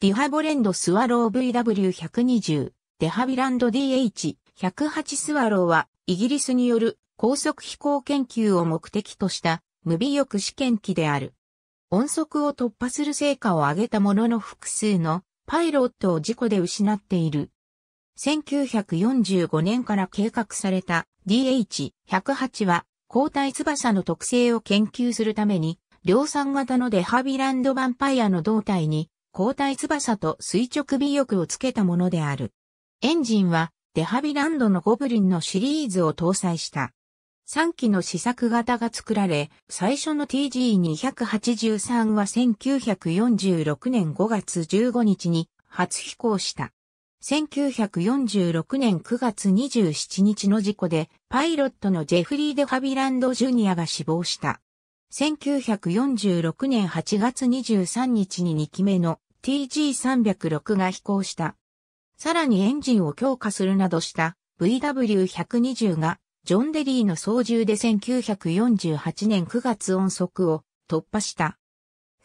ディハボレンドスワロー VW120、デハビランド DH108 スワローは、イギリスによる高速飛行研究を目的とした無病翼試験機である。音速を突破する成果を上げたものの複数のパイロットを事故で失っている。1945年から計画された DH108 は交代翼の特性を研究するために量産型のデハビランドヴァンパイアの胴体に交代翼と垂直尾翼をつけたものである。エンジンはデハビランドのゴブリンのシリーズを搭載した。3機の試作型が作られ、最初の TG283 は1946年5月15日に初飛行した。1946年9月27日の事故で、パイロットのジェフリー・デ・ハビランド・ジュニアが死亡した。1946年8月23日に2機目の TG306 が飛行した。さらにエンジンを強化するなどした VW120 がジョン・デリーの操縦で1948年9月音速を突破した。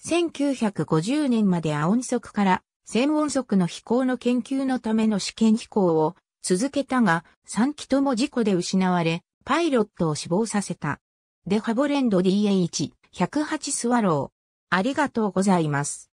1950年まで青音速から1000音速の飛行の研究のための試験飛行を続けたが3機とも事故で失われパイロットを死亡させた。デハボレンド DH108 スワロー。ありがとうございます。